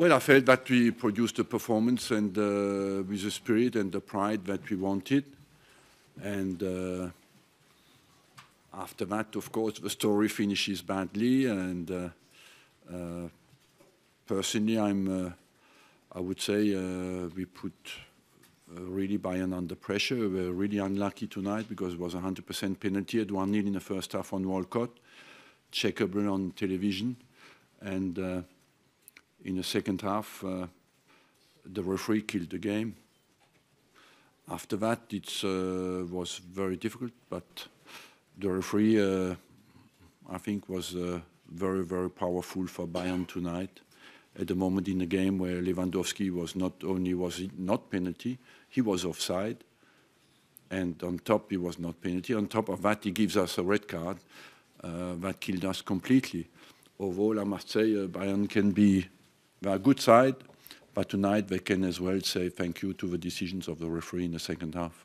Well, I felt that we produced the performance and uh, with the spirit and the pride that we wanted. And uh, after that, of course, the story finishes badly. And uh, uh personally, I'm, uh, I would say uh, we put really Bayern under pressure. We were really unlucky tonight because it was 100% penalty at 1-0 in the first half on Walcott. Checkable on television. And in the second half, uh, the referee killed the game. After that, it uh, was very difficult, but the referee, uh, I think, was uh, very, very powerful for Bayern tonight. At the moment in the game where Lewandowski was not only was not penalty, he was offside, and on top he was not penalty. On top of that, he gives us a red card uh, that killed us completely. Overall, I must say, Bayern can be they are good side, but tonight they can as well say thank you to the decisions of the referee in the second half.